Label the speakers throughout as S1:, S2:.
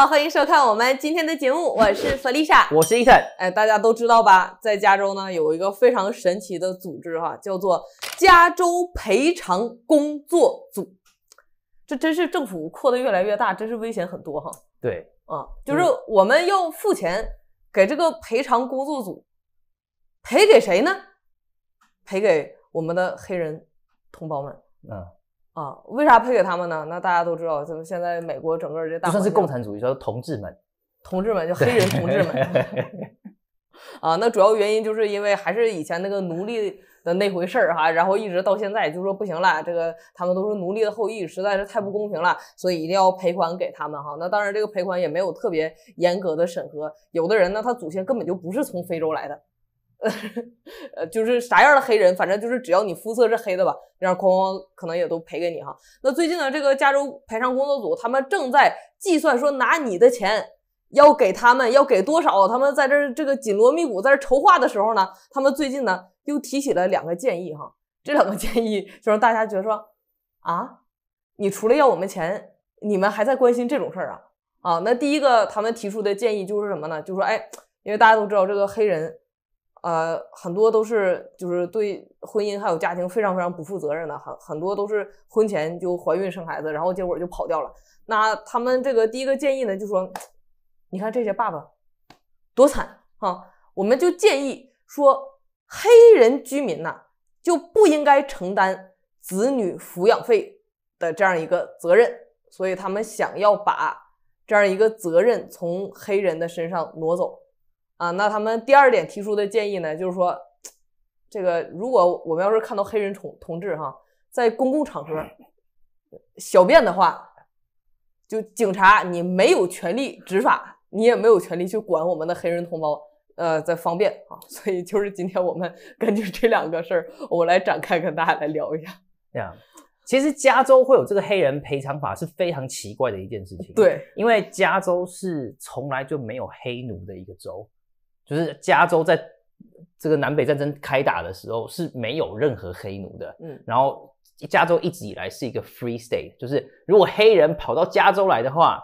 S1: 好，欢迎收看我们今天的节目，我是弗丽莎，我是伊森。哎，大家都知道吧，在加州呢有一个非常神奇的组织哈，叫做加州赔偿工作组。这真是政府扩得越来越大，真是危险很多哈。对，啊，就是我们要付钱给这个赔偿工作组，赔给谁呢？赔给我们的黑人同胞们。嗯。啊，为啥赔给他们呢？那大家都知道，咱们现在美国整个这大……说是共产
S2: 主义，说同志们，
S1: 同志们，就黑人同志们。啊，那主要原因就是因为还是以前那个奴隶的那回事儿哈，然后一直到现在就说不行了，这个他们都是奴隶的后裔，实在是太不公平了，所以一定要赔款给他们哈。那当然，这个赔款也没有特别严格的审核，有的人呢，他祖先根本就不是从非洲来的。呃，就是啥样的黑人，反正就是只要你肤色是黑的吧，这样哐哐可能也都赔给你哈。那最近呢，这个加州赔偿工作组他们正在计算说拿你的钱要给他们要给多少，他们在这这个紧锣密鼓在这筹划的时候呢，他们最近呢又提起了两个建议哈。这两个建议就让大家觉得说啊，你除了要我们钱，你们还在关心这种事儿啊啊。那第一个他们提出的建议就是什么呢？就说哎，因为大家都知道这个黑人。呃，很多都是就是对婚姻还有家庭非常非常不负责任的，很很多都是婚前就怀孕生孩子，然后结果就跑掉了。那他们这个第一个建议呢，就说，你看这些爸爸多惨啊！我们就建议说，黑人居民呢就不应该承担子女抚养费的这样一个责任，所以他们想要把这样一个责任从黑人的身上挪走。啊，那他们第二点提出的建议呢，就是说，这个如果我们要是看到黑人同同志哈，在公共场合小便的话，就警察，你没有权利执法，你也没有权利去管我们的黑人同胞，呃，在方便啊。所以就是今天我们根据这两个事儿，我来展开跟大家来聊一下。
S2: 对啊，其实加州会有这个黑人赔偿法是非常奇怪的一件事情。对，因为加州是从来就没有黑奴的一个州。就是加州在这个南北战争开打的时候是没有任何黑奴的，嗯，然后加州一直以来是一个 free state，就是如果黑人跑到加州来的话，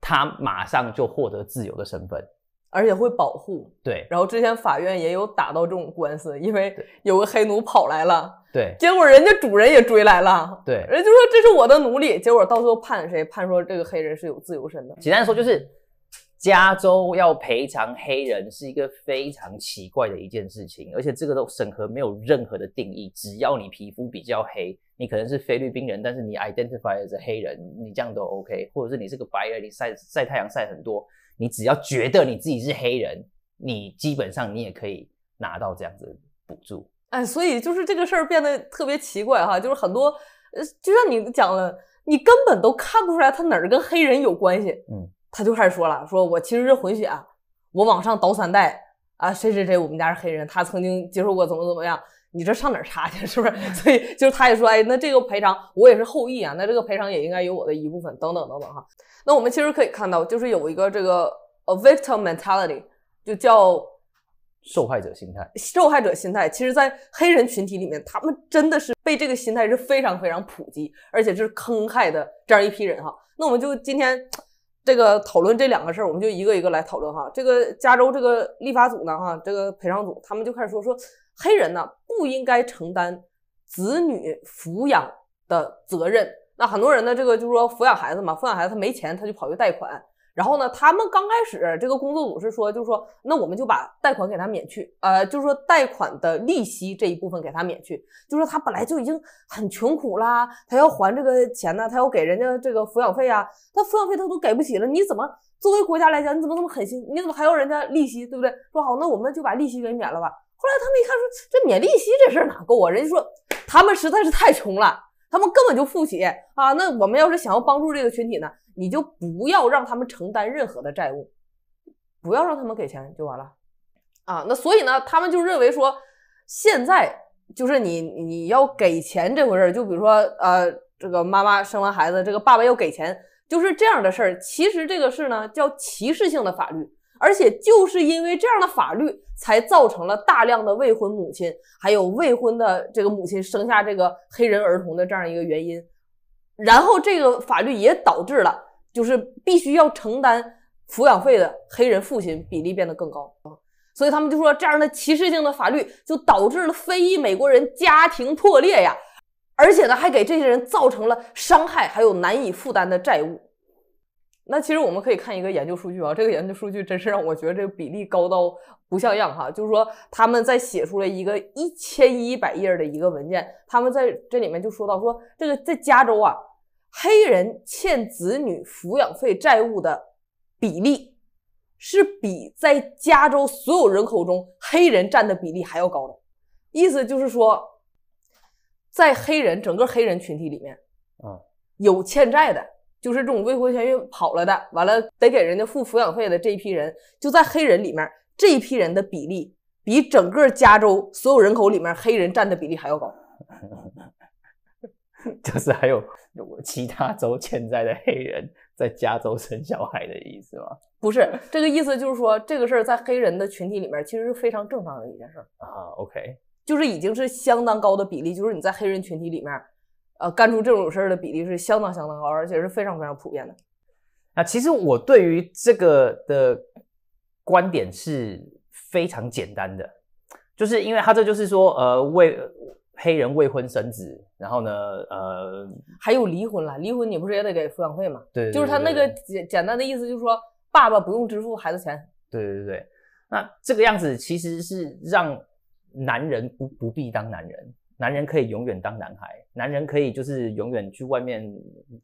S2: 他马上就获得自由的身份，
S1: 而且会保护。对，然后之前法院也有打到这种官司，因为有个黑奴跑来了，对，结果人家主人也追来了，对，人就说这是我的奴隶，结果到最后判谁判说这个黑人是有自由身的，简单说就是。加州要
S2: 赔偿黑人是一个非常奇怪的一件事情，而且这个都审核没有任何的定义，只要你皮肤比较黑，你可能是菲律宾人，但是你 identify as 黑人，你这样都 OK，或者是你是个白人，你晒晒太阳晒很多，你只要觉得你自己是黑人，你基本上你也可以拿到这样子补助。
S1: 哎，所以就是这个事儿变得特别奇怪哈，就是很多呃，就像你讲了，你根本都看不出来他哪儿跟黑人有关系，嗯。他就开始说了：“说我其实是混血，啊，我往上倒三代啊，谁谁谁，我们家是黑人。他曾经接受过怎么怎么样，你这上哪儿查去？是不是？所以就是他也说，哎，那这个赔偿我也是后裔啊，那这个赔偿也应该有我的一部分，等等等等哈。那我们其实可以看到，就是有一个这个 a victim mentality，就叫
S2: 受害者心态。
S1: 受害者心态，其实，在黑人群体里面，他们真的是被这个心态是非常非常普及，而且是坑害的这样一批人哈。那我们就今天。”这个讨论这两个事儿，我们就一个一个来讨论哈。这个加州这个立法组呢，哈，这个赔偿组，他们就开始说说，黑人呢不应该承担子女抚养的责任。那很多人呢，这个就是说抚养孩子嘛，抚养孩子他没钱，他就跑去贷款。然后呢？他们刚开始这个工作组是说，就是说，那我们就把贷款给他免去，呃，就是说贷款的利息这一部分给他免去。就说他本来就已经很穷苦啦，他要还这个钱呢，他要给人家这个抚养费啊，他抚养费他都给不起了。你怎么作为国家来讲，你怎么这么狠心？你怎么还要人家利息，对不对？说好，那我们就把利息给免了吧。后来他们一看，说这免利息这事儿哪够啊？人家说他们实在是太穷了。他们根本就不起啊！那我们要是想要帮助这个群体呢，你就不要让他们承担任何的债务，不要让他们给钱，就完了啊！那所以呢，他们就认为说，现在就是你你要给钱这回事儿，就比如说呃，这个妈妈生完孩子，这个爸爸要给钱，就是这样的事儿。其实这个事呢，叫歧视性的法律。而且就是因为这样的法律，才造成了大量的未婚母亲，还有未婚的这个母亲生下这个黑人儿童的这样一个原因。然后这个法律也导致了，就是必须要承担抚养费的黑人父亲比例变得更高。所以他们就说，这样的歧视性的法律就导致了非裔美国人家庭破裂呀。而且呢，还给这些人造成了伤害，还有难以负担的债务。那其实我们可以看一个研究数据啊，这个研究数据真是让我觉得这个比例高到不像样哈。就是说他们在写出来一个一千一百页的一个文件，他们在这里面就说到说，这个在加州啊，黑人欠子女抚养费债务的比例是比在加州所有人口中黑人占的比例还要高的。意思就是说，在黑人整个黑人群体里面啊，有欠债的。就是这种未婚先孕跑了的，完了得给人家付抚养费的这一批人，就在黑人里面，这一批人的比例比整个加州所有人口里面黑人占的比例还要高。
S2: 就是还有其他州潜在的黑人在加州生小孩的意思吗？
S1: 不是这个意思，就是说这个事儿在黑人的群体里面其实是非常正常的一件事啊。OK，就是已经是相当高的比例，就是你在黑人群体里面。呃，干出这种事儿的比例是相当相当高，而且是非常非常普遍的。
S2: 那其实我对于这个的观点是非常简单的，就是因为他这就是说，呃，为
S1: 黑人未婚生子，然后呢，呃，还有离婚了，离婚你不是也得给抚养费吗？就是他那个简简单的意思就是说，爸爸不用支付孩子钱。
S2: 对对对，那这个样子其实是让男人不不必当男人。男人可以永远当男孩，男人可以就是永远去外面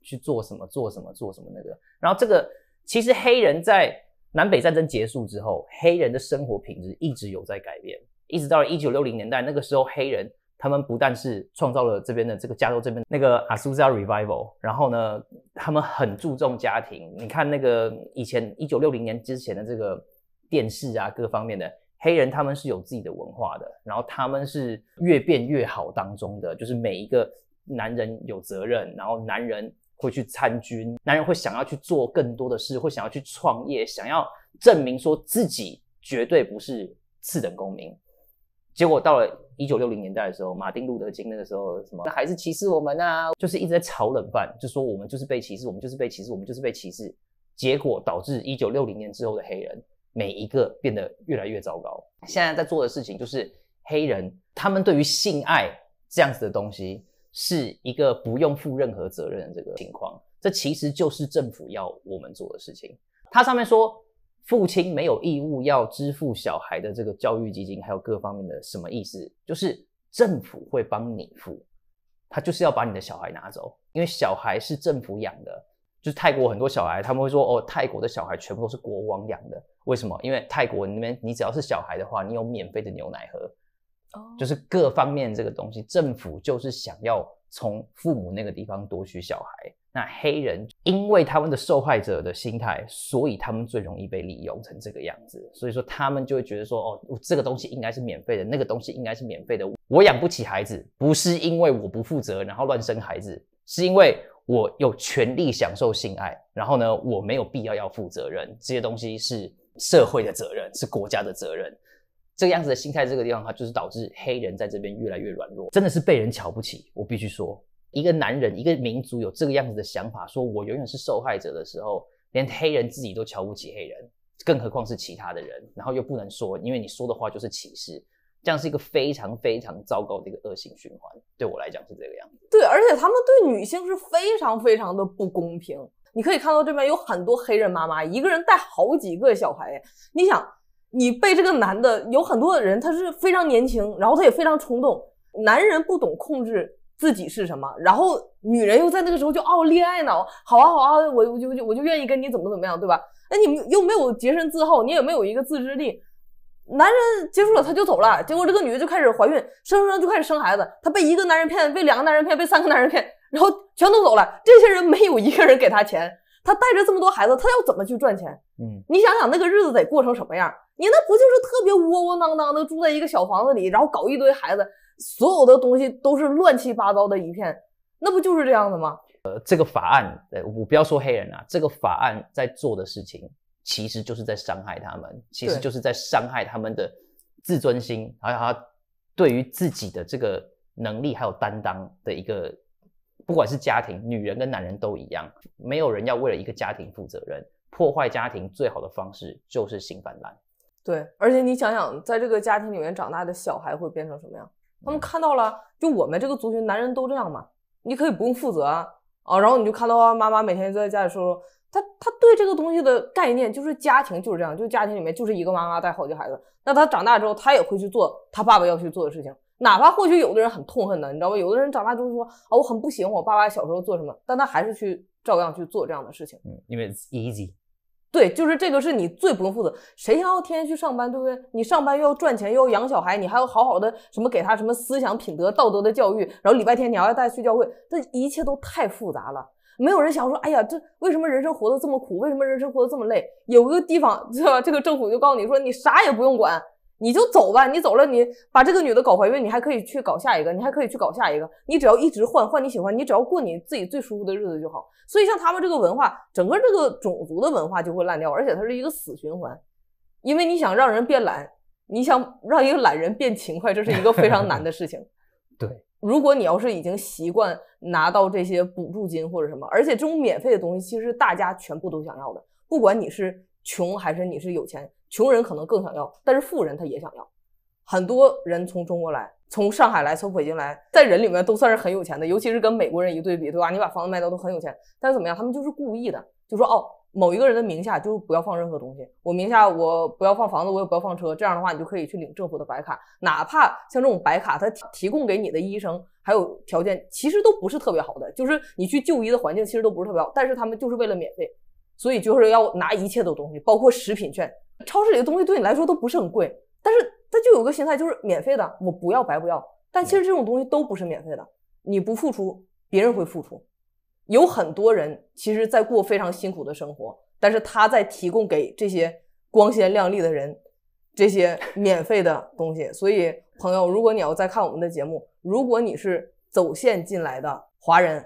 S2: 去做什么做什么做什么那个。然后这个其实黑人在南北战争结束之后，黑人的生活品质一直有在改变，一直到了一九六零年代，那个时候黑人他们不但是创造了这边的这个加州这边那个阿苏斯亚 revival，然后呢，他们很注重家庭。你看那个以前一九六零年之前的这个电视啊，各方面的。黑人他们是有自己的文化的，然后他们是越变越好当中的，就是每一个男人有责任，然后男人会去参军，男人会想要去做更多的事，会想要去创业，想要证明说自己绝对不是次等公民。结果到了一九六零年代的时候，马丁路德金那个时候什么还是歧视我们啊，就是一直在炒冷饭，就说我们就是被歧视，我们就是被歧视，我们就是被歧视，结果导致一九六零年之后的黑人。每一个变得越来越糟糕。现在在做的事情就是黑人他们对于性爱这样子的东西是一个不用负任何责任的这个情况。这其实就是政府要我们做的事情。它上面说父亲没有义务要支付小孩的这个教育基金，还有各方面的什么意思？就是政府会帮你付。他就是要把你的小孩拿走，因为小孩是政府养的。就是泰国很多小孩他们会说哦，泰国的小孩全部都是国王养的。为什么？因为泰国那边，你只要是小孩的话，你有免费的牛奶喝，就是各方面这个东西，政府就是想要从父母那个地方夺取小孩。那黑人因为他们的受害者的心态，所以他们最容易被利用成这个样子。所以说，他们就会觉得说：“哦，这个东西应该是免费的，那个东西应该是免费的。我养不起孩子，不是因为我不负责，然后乱生孩子，是因为我有权利享受性爱，然后呢，我没有必要要负责任。这些东西是。”社会的责任是国家的责任，这个样子的心态，这个地方的话，就是导致黑人在这边越来越软弱，真的是被人瞧不起。我必须说，一个男人，一个民族有这个样子的想法，说我永远是受害者的时候，连黑人自己都瞧不起黑人，更何况是其他的人。然后又不能说，因为你说的话就是歧视，这样是一个非常非常糟糕的一个恶性循环。对我来讲是这个样子。
S1: 对，而且他们对女性是非常非常的不公平。你可以看到这边有很多黑人妈妈一个人带好几个小孩。你想，你被这个男的有很多的人，他是非常年轻，然后他也非常冲动。男人不懂控制自己是什么，然后女人又在那个时候就哦恋爱脑，好啊好啊，我我就我就愿意跟你怎么怎么样，对吧？哎，你们又没有洁身自好，你也没有一个自制力。男人结束了他就走了，结果这个女的就开始怀孕，生生就开始生孩子。她被一个男人骗，被两个男人骗，被三个男人骗。然后全都走了，这些人没有一个人给他钱。他带着这么多孩子，他要怎么去赚钱？嗯，你想想那个日子得过成什么样？你那不就是特别窝窝囊囊的住在一个小房子里，然后搞一堆孩子，所有的东西都是乱七八糟的一片，那不就是这样的吗？
S2: 呃，这个法案，呃，我不要说黑人啊，这个法案在做的事情，其实就是在伤害他们，其实就是在伤害他们的自尊心，还有他对于自己的这个能力还有担当的一个。不管是家庭，女人跟男人都一样，没有人要为了一个家庭负责任。破坏家庭最好的方式就是性泛滥。
S1: 对，而且你想想，在这个家庭里面长大的小孩会变成什么样？他们看到了，就我们这个族群男人都这样嘛？你可以不用负责啊，哦，然后你就看到妈妈每天坐在家里说说，他他对这个东西的概念就是家庭就是这样，就家庭里面就是一个妈妈带好几个孩子，那他长大之后，他也会去做他爸爸要去做的事情。哪怕或许有的人很痛恨的，你知道吧？有的人长大就是说，哦，我很不喜欢我爸爸小时候做什么，但他还是去照样去做这样的事情，
S2: 因为 easy。
S1: 对，就是这个是你最不用负责。谁想要天天去上班，对不对？你上班又要赚钱，又要养小孩，你还要好好的什么给他什么思想、品德、道德的教育，然后礼拜天你还要带他去教会，这一切都太复杂了。没有人想说，哎呀，这为什么人生活得这么苦？为什么人生活得这么累？有一个地方，吧？这个政府就告诉你说，你啥也不用管。你就走吧，你走了，你把这个女的搞怀孕，你还可以去搞下一个，你还可以去搞下一个，你只要一直换换你喜欢，你只要过你自己最舒服的日子就好。所以像他们这个文化，整个这个种族的文化就会烂掉，而且它是一个死循环，因为你想让人变懒，你想让一个懒人变勤快，这是一个非常难的事情。对，如果你要是已经习惯拿到这些补助金或者什么，而且这种免费的东西其实大家全部都想要的，不管你是穷还是你是有钱。穷人可能更想要，但是富人他也想要。很多人从中国来，从上海来，从北京来，在人里面都算是很有钱的，尤其是跟美国人一对比，对吧？你把房子卖掉都很有钱，但是怎么样？他们就是故意的，就说哦，某一个人的名下就不要放任何东西，我名下我不要放房子，我也不要放车。这样的话，你就可以去领政府的白卡。哪怕像这种白卡，他提供给你的医生还有条件，其实都不是特别好的，就是你去就医的环境其实都不是特别好。但是他们就是为了免费，所以就是要拿一切的东西，包括食品券。超市里的东西对你来说都不是很贵，但是他就有个心态就是免费的，我不要白不要。但其实这种东西都不是免费的，你不付出，别人会付出。有很多人其实在过非常辛苦的生活，但是他在提供给这些光鲜亮丽的人这些免费的东西。所以朋友，如果你要再看我们的节目，如果你是走线进来的华人，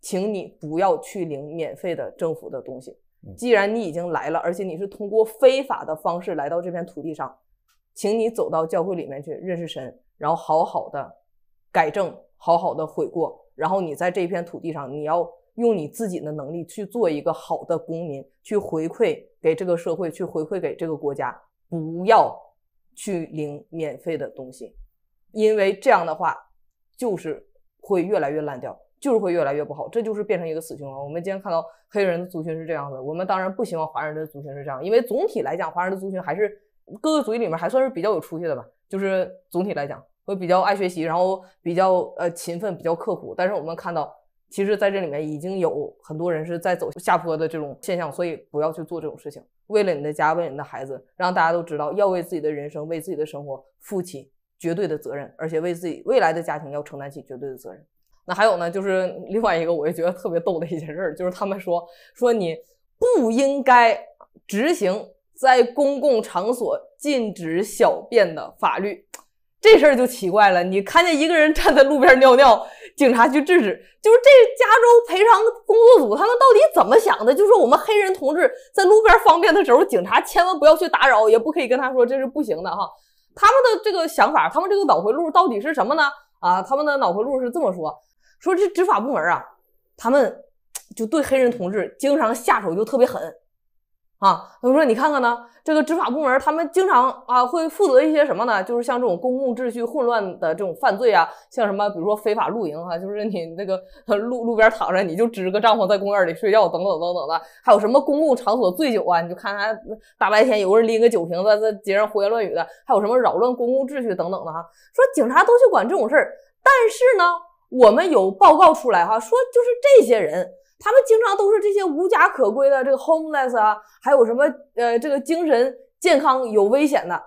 S1: 请你不要去领免费的政府的东西。既然你已经来了，而且你是通过非法的方式来到这片土地上，请你走到教会里面去认识神，然后好好的改正，好好的悔过，然后你在这片土地上，你要用你自己的能力去做一个好的公民，去回馈给这个社会，去回馈给这个国家，不要去领免费的东西，因为这样的话就是会越来越烂掉。就是会越来越不好，这就是变成一个死循环。我们今天看到黑人的族群是这样子，我们当然不希望华人的族群是这样，因为总体来讲，华人的族群还是各个嘴里面还算是比较有出息的吧。就是总体来讲，会比较爱学习，然后比较呃勤奋，比较刻苦。但是我们看到，其实在这里面已经有很多人是在走下坡的这种现象，所以不要去做这种事情。为了你的家，为了你的孩子，让大家都知道要为自己的人生、为自己的生活负起绝对的责任，而且为自己未来的家庭要承担起绝对的责任。那还有呢，就是另外一个，我也觉得特别逗的一件事，就是他们说说你不应该执行在公共场所禁止小便的法律，这事儿就奇怪了。你看见一个人站在路边尿尿，警察去制止，就是这加州赔偿工作组他们到底怎么想的？就说我们黑人同志在路边方便的时候，警察千万不要去打扰，也不可以跟他说这是不行的哈。他们的这个想法，他们这个脑回路到底是什么呢？啊，他们的脑回路是这么说。说这执法部门啊，他们就对黑人同志经常下手就特别狠，啊，他们说你看看呢，这个执法部门他们经常啊会负责一些什么呢？就是像这种公共秩序混乱的这种犯罪啊，像什么比如说非法露营啊，就是你那个路路边躺着你就支个帐篷在公园里睡觉等等等等的，还有什么公共场所醉酒啊，你就看他大白天有个人拎个酒瓶子在街上胡言乱语的，还有什么扰乱公共秩序等等的哈。说警察都去管这种事儿，但是呢。我们有报告出来哈，说就是这些人，他们经常都是这些无家可归的这个 homeless 啊，还有什么呃这个精神健康有危险的，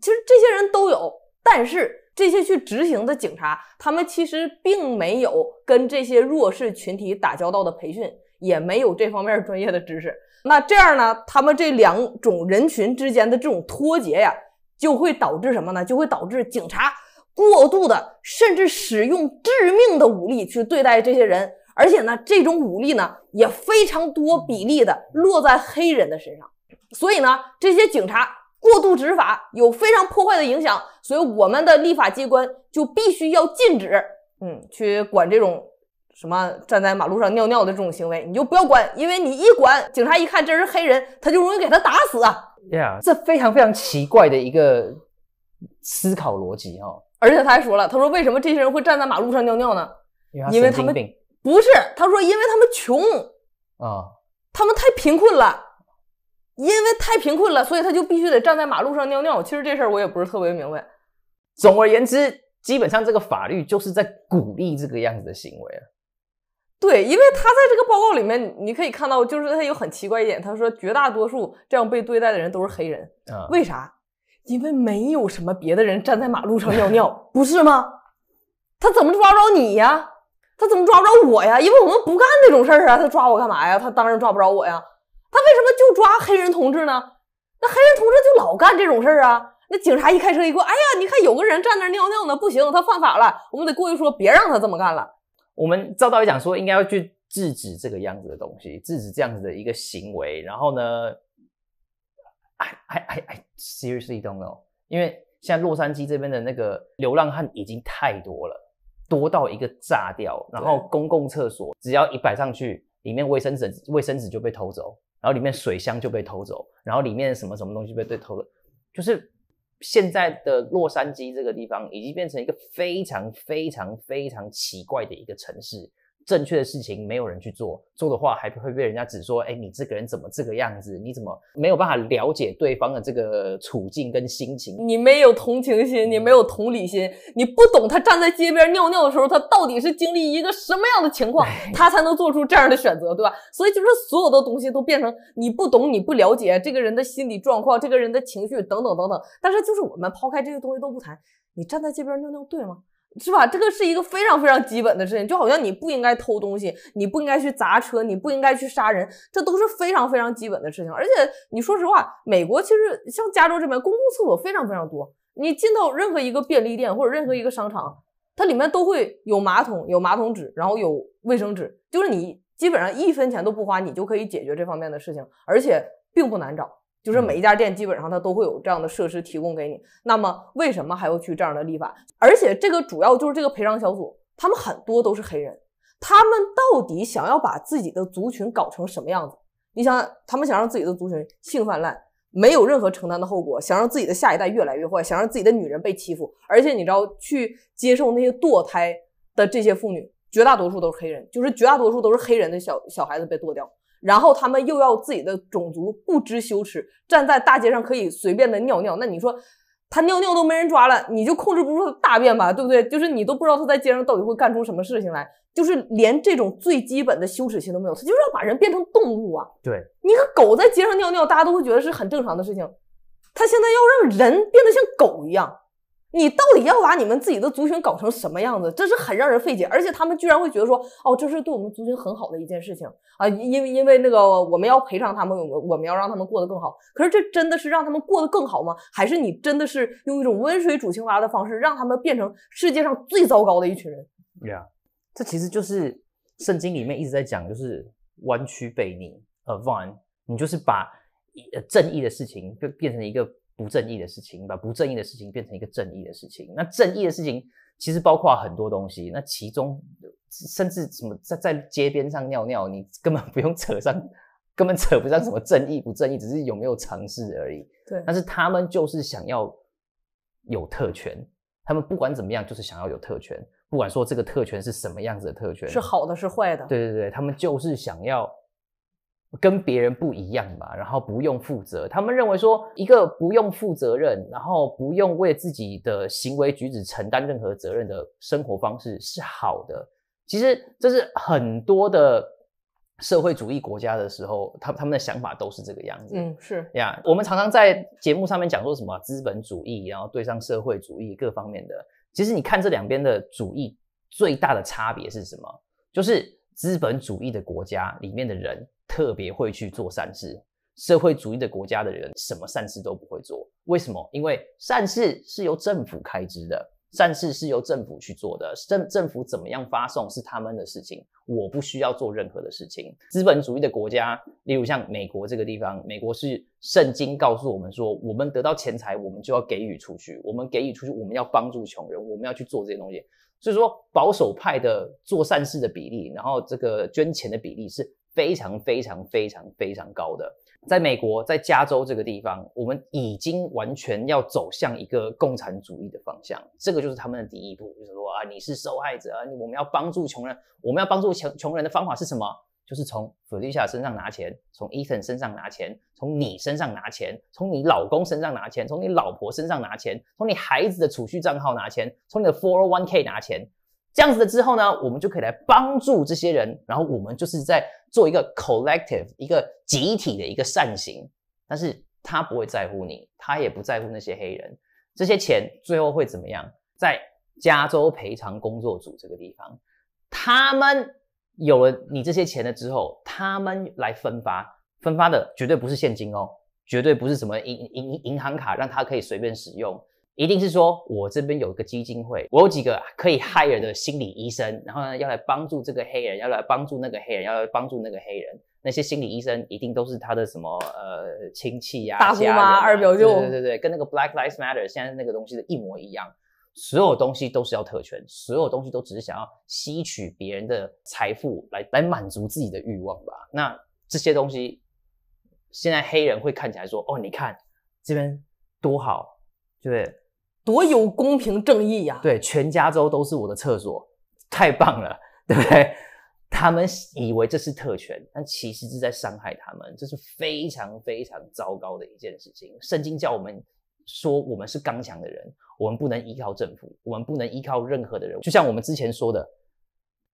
S1: 其实这些人都有。但是这些去执行的警察，他们其实并没有跟这些弱势群体打交道的培训，也没有这方面专业的知识。那这样呢，他们这两种人群之间的这种脱节呀，就会导致什么呢？就会导致警察。过度的，甚至使用致命的武力去对待这些人，而且呢，这种武力呢也非常多比例的落在黑人的身上。所以呢，这些警察过度执法有非常破坏的影响。所以我们的立法机关就必须要禁止，嗯，去管这种什么站在马路上尿尿的这种行为，你就不要管，因为你一管，警察一看这是黑人，他就容易给他打死啊。Yeah，这非常
S2: 非常奇怪的一个思考逻辑哦。
S1: 而且他还说了，他说为什么这些人会站在马路上尿尿呢？因为他们不是，他说因为他们穷啊，他们太贫困了，因为太贫困了，所以他就必须得站在马路上尿尿。其实这事儿我也不是特别明白。总而言之，基本上这个法
S2: 律就是在鼓励这个样子的行为
S1: 对，因为他在这个报告里面，你可以看到，就是他有很奇怪一点，他说绝大多数这样被对待的人都是黑人，为啥？因为没有什么别的人站在马路上尿尿，不是吗？他怎么抓不着你呀？他怎么抓不着我呀？因为我们不干那种事儿啊。他抓我干嘛呀？他当然抓不着我呀。他为什么就抓黑人同志呢？那黑人同志就老干这种事儿啊？那警察一开车一过，哎呀，你看有个人站那尿尿呢，不行，他犯法了，我们得过去说别让他这么干了。
S2: 我们赵道理讲说，应该要去制止这个样子的东西，制止这样子的一个行为。然后呢？I I I s e r i o u s l y don't know，因为现在洛杉矶这边的那个流浪汉已经太多了，多到一个炸掉。然后公共厕所只要一摆上去，里面卫生纸、卫生纸就被偷走，然后里面水箱就被偷走，然后里面什么什么东西被被偷了。就是现在的洛杉矶这个地方已经变成一个非常非常非常奇怪的一个城市。正确的事情没有人去做，做的话还会被人家指说，哎，你这个人怎么这个样子？你怎么没有办法了解对方的这个处境跟心情？
S1: 你没有同情心，你没有同理心，你不懂他站在街边尿尿的时候，他到底是经历一个什么样的情况，他才能做出这样的选择，对吧？所以就是所有的东西都变成你不懂，你不了解这个人的心理状况，这个人的情绪等等等等。但是就是我们抛开这些东西都不谈，你站在街边尿尿对吗？是吧？这个是一个非常非常基本的事情，就好像你不应该偷东西，你不应该去砸车，你不应该去杀人，这都是非常非常基本的事情。而且你说实话，美国其实像加州这边，公共厕所非常非常多，你进到任何一个便利店或者任何一个商场，它里面都会有马桶、有马桶纸，然后有卫生纸，就是你基本上一分钱都不花，你就可以解决这方面的事情，而且并不难找。就是每一家店基本上它都会有这样的设施提供给你。那么为什么还要去这样的立法？而且这个主要就是这个赔偿小组，他们很多都是黑人，他们到底想要把自己的族群搞成什么样子？你想，他们想让自己的族群性泛滥，没有任何承担的后果，想让自己的下一代越来越坏，想让自己的女人被欺负。而且你知道，去接受那些堕胎的这些妇女，绝大多数都是黑人，就是绝大多数都是黑人的小小孩子被剁掉。然后他们又要自己的种族不知羞耻，站在大街上可以随便的尿尿。那你说，他尿尿都没人抓了，你就控制不住大便吧，对不对？就是你都不知道他在街上到底会干出什么事情来，就是连这种最基本的羞耻心都没有。他就是要把人变成动物啊！对，你个狗在街上尿尿，大家都会觉得是很正常的事情。他现在要让人变得像狗一样。你到底要把你们自己的族群搞成什么样子？这是很让人费解，而且他们居然会觉得说，哦，这是对我们族群很好的一件事情啊，因为因为那个我们要赔偿他们，我我们要让他们过得更好。可是这真的是让他们过得更好吗？还是你真的是用一种温水煮青蛙的方式，让他们变成世界上最糟糕的一群人
S2: ？Yeah，这其实就是圣经里面一直在讲，就是弯曲背逆，呃，n 你就是把正义的事情就变成一个。不正义的事情，把不正义的事情变成一个正义的事情。那正义的事情其实包括很多东西。那其中甚至什么在在街边上尿尿，你根本不用扯上，根本扯不上什么正义不正义，只是有没有尝试而已。对。但是他们就是想要有特权，他们不管怎么样就是想要有特权，不管说这个特权是什么样子的特权，是
S1: 好的是坏的。对
S2: 对对，他们就是想要。跟别人不一样吧，然后不用负责。他们认为说，一个不用负责任，然后不用为自己的行为举止承担任何责任的生活方式是好的。其实这是很多的社会主义国家的时候，他他们的想法都是这个样子。嗯，是呀。我们常常在节目上面讲说什么资本主义，然后对上社会主义各方面的。其实你看这两边的主义最大的差别是什么？就是资本主义的国家里面的人。特别会去做善事，社会主义的国家的人什么善事都不会做，为什么？因为善事是由政府开支的，善事是由政府去做的，政政府怎么样发送是他们的事情，我不需要做任何的事情。资本主义的国家，例如像美国这个地方，美国是圣经告诉我们说，我们得到钱财，我们就要给予出去，我们给予出去，我们要帮助穷人，我们要去做这些东西。所以说，保守派的做善事的比例，然后这个捐钱的比例是非常非常非常非常高的。在美国，在加州这个地方，我们已经完全要走向一个共产主义的方向。这个就是他们的第一步，就是说啊，你是受害者啊，我们要帮助穷人，我们要帮助穷穷人的方法是什么？就是从弗利夏身上拿钱，从伊森身上拿钱，从你身上拿钱，从你老公身上拿钱，从你老婆身上拿钱，从你孩子的储蓄账号拿钱，从你的 401k 拿钱，这样子了之后呢，我们就可以来帮助这些人，然后我们就是在做一个 collective，一个集体的一个善行。但是他不会在乎你，他也不在乎那些黑人，这些钱最后会怎么样？在加州赔偿工作组这个地方，他们。有了你这些钱了之后，他们来分发，分发的绝对不是现金哦，绝对不是什么银银银行卡，让他可以随便使用，一定是说，我这边有一个基金会，我有几个可以 hire 的心理医生，然后呢，要来帮助这个黑人，要来帮助那个黑人，要来帮助那个黑人，那些心理医生一定都是他的什么呃亲戚呀、大姑妈、二表舅，对对对对，跟那个 Black Lives Matter 现在那个东西的一模一样。所有东西都是要特权，所有东西都只是想要吸取别人的财富来来满足自己的欲望吧。那这些东西，现在黑人会看起来说：“哦，你看这边多好，对不对？多有公平正义呀！”对，全加州都是我的厕所，太棒了，对不对？他们以为这是特权，但其实是在伤害他们，这是非常非常糟糕的一件事情。圣经叫我们。说我们是刚强的人，我们不能依靠政府，我们不能依靠任何的人。就像我们之前说的，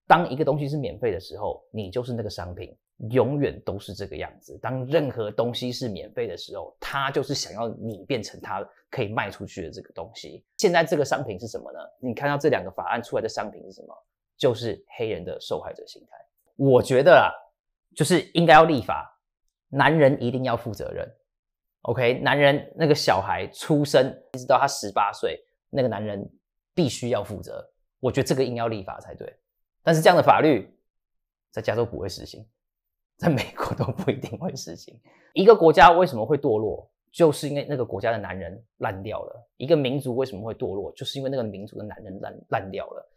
S2: 当一个东西是免费的时候，你就是那个商品，永远都是这个样子。当任何东西是免费的时候，他就是想要你变成他可以卖出去的这个东西。现在这个商品是什么呢？你看到这两个法案出来的商品是什么？就是黑人的受害者心态。我觉得啊，就是应该要立法，男人一定要负责任。OK，男人那个小孩出生一直到他十八岁，那个男人必须要负责。我觉得这个应要立法才对。但是这样的法律在加州不会实行，在美国都不一定会实行。一个国家为什么会堕落，就是因为那个国家的男人烂掉了；一个民族为什么会堕落，就是因为那个民族的男人烂烂掉了。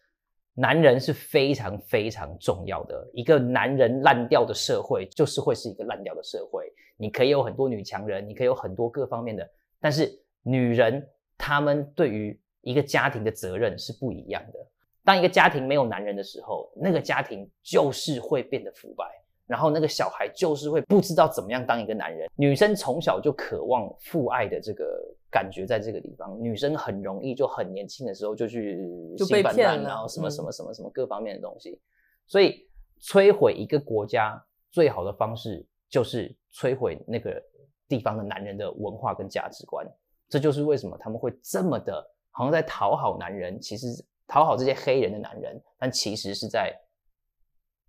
S2: 男人是非常非常重要的。一个男人烂掉的社会，就是会是一个烂掉的社会。你可以有很多女强人，你可以有很多各方面的，但是女人她们对于一个家庭的责任是不一样的。当一个家庭没有男人的时候，那个家庭就是会变得腐败，然后那个小孩就是会不知道怎么样当一个男人。女生从小就渴望父爱的这个感觉，在这个地方，女生很容易就很年轻的时候就去就被骗，然后什么什么什么什么各方面的东西。所以摧毁一个国家最好的方式。就是摧毁那个地方的男人的文化跟价值观，这就是为什么他们会这么的，好像在讨好男人，其实讨好这些黑人的男人，但其实是在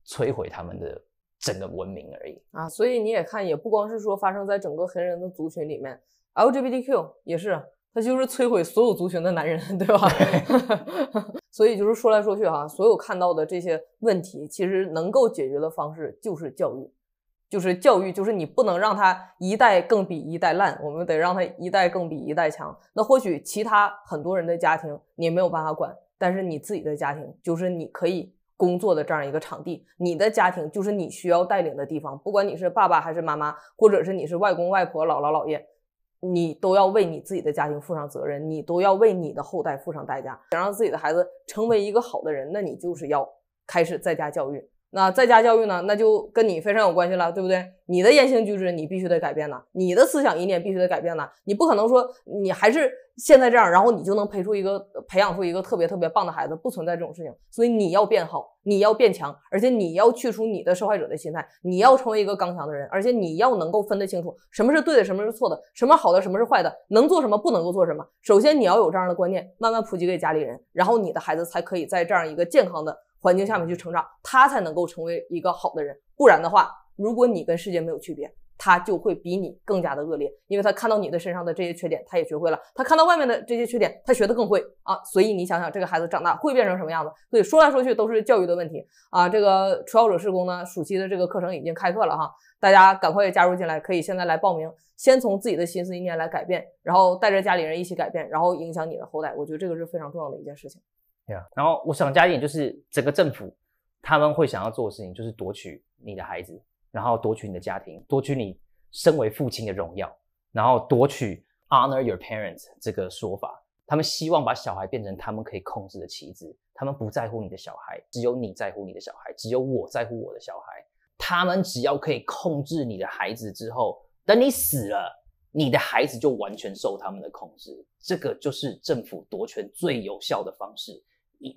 S2: 摧毁他们的整个文明而已
S1: 啊！所以你也看，也不光是说发生在整个黑人的族群里面，LGBTQ 也是，他就是摧毁所有族群的男人，对吧？所以就是说来说去哈，所有看到的这些问题，其实能够解决的方式就是教育。就是教育，就是你不能让他一代更比一代烂，我们得让他一代更比一代强。那或许其他很多人的家庭你没有办法管，但是你自己的家庭，就是你可以工作的这样一个场地，你的家庭就是你需要带领的地方。不管你是爸爸还是妈妈，或者是你是外公外婆、姥姥姥爷，你都要为你自己的家庭负上责任，你都要为你的后代负上代价。想让自己的孩子成为一个好的人，那你就是要开始在家教育。那在家教育呢？那就跟你非常有关系了，对不对？你的言行举止你必须得改变呐，你的思想理念必须得改变呐。你不可能说你还是现在这样，然后你就能培出一个培养出一个特别特别棒的孩子，不存在这种事情。所以你要变好，你要变强，而且你要去除你的受害者的心态，你要成为一个刚强的人，而且你要能够分得清楚什么是对的，什么是错的，什么好的，什么是坏的，能做什么，不能够做什么。首先你要有这样的观念，慢慢普及给家里人，然后你的孩子才可以在这样一个健康的。环境下面去成长，他才能够成为一个好的人。不然的话，如果你跟世界没有区别，他就会比你更加的恶劣，因为他看到你的身上的这些缺点，他也学会了。他看到外面的这些缺点，他学的更会啊。所以你想想，这个孩子长大会变成什么样子？所以说来说去都是教育的问题啊。这个《除道者施工》呢，暑期的这个课程已经开课了哈，大家赶快加入进来，可以现在来报名。先从自己的心思意念来改变，然后带着家里人一起改变，然后影响你的后代。我觉得这个是非常重要的一件事情。
S2: Yeah. 然后我想加一点，就是整个政府他们会想要做的事情，就是夺取你的孩子，然后夺取你的家庭，夺取你身为父亲的荣耀，然后夺取 honor your parents 这个说法。他们希望把小孩变成他们可以控制的棋子。他们不在乎你的小孩，只有你在乎你的小孩，只有我在乎我的小孩。他们只要可以控制你的孩子之后，等你死了，你的孩子就完全受他们的控制。这个就是政府夺权最有效的方式。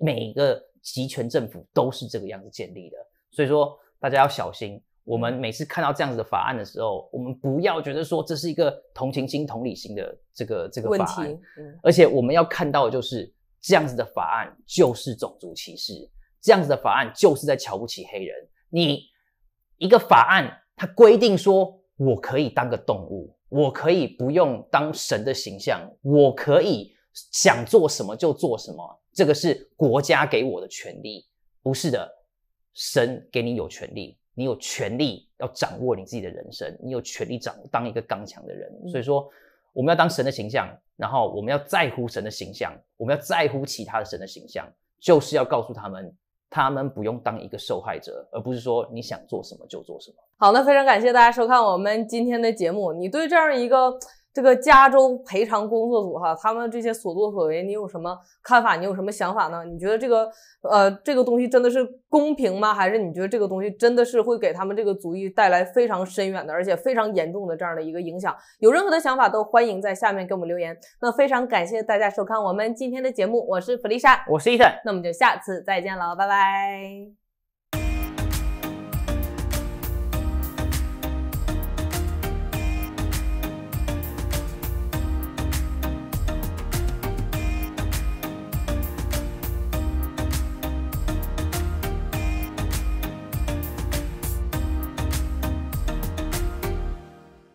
S2: 每一个集权政府都是这个样子建立的，所以说大家要小心。我们每次看到这样子的法案的时候，我们不要觉得说这是一个同情心、同理心的这个这个法案，而且我们要看到的就是这样子的法案就是种族歧视，这样子的法案就是在瞧不起黑人。你一个法案，它规定说我可以当个动物，我可以不用当神的形象，我可以。想做什么就做什么，这个是国家给我的权利，不是的。神给你有权利，你有权利要掌握你自己的人生，你有权利掌当一个刚强的人。所以说，我们要当神的形象，然后我们要在乎神的形象，我们要在乎其他的神的形象，就是要告诉他们，他们不用当一个受害者，而不是说你想做什么就做什么。
S1: 好，那非常感谢大家收看我们今天的节目。你对这样一个。这个加州赔偿工作组哈，他们这些所作所为，你有什么看法？你有什么想法呢？你觉得这个呃，这个东西真的是公平吗？还是你觉得这个东西真的是会给他们这个族裔带来非常深远的，而且非常严重的这样的一个影响？有任何的想法都欢迎在下面给我们留言。那非常感谢大家收看我们今天的节目，我是弗丽莎，我是伊森，那我们就下次再见了，拜拜。